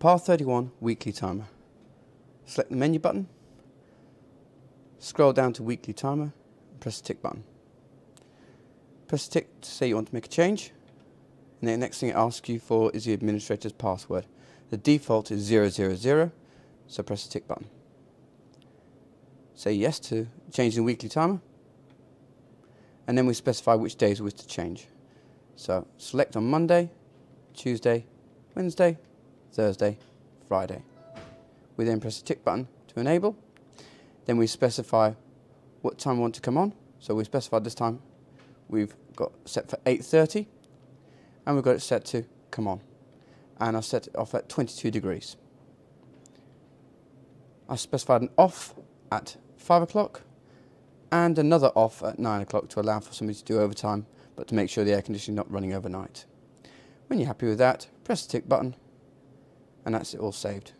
PAR 31 weekly timer. Select the menu button, scroll down to weekly timer, press the tick button. Press tick to say you want to make a change, and the next thing it asks you for is the administrator's password. The default is 000, so press the tick button. Say yes to changing the weekly timer, and then we specify which days we wish to change. So select on Monday, Tuesday, Wednesday, Thursday, Friday. We then press the tick button to enable. Then we specify what time we want to come on. So we specified this time we've got set for 8.30 and we've got it set to come on. And I set it off at 22 degrees. I specified an off at 5 o'clock and another off at 9 o'clock to allow for somebody to do overtime but to make sure the air conditioning is not running overnight. When you're happy with that, press the tick button and that's it all saved.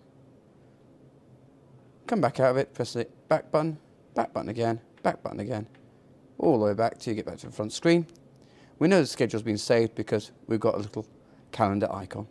Come back out of it, press the back button, back button again, back button again, all the way back till you get back to the front screen. We know the schedule's been saved because we've got a little calendar icon.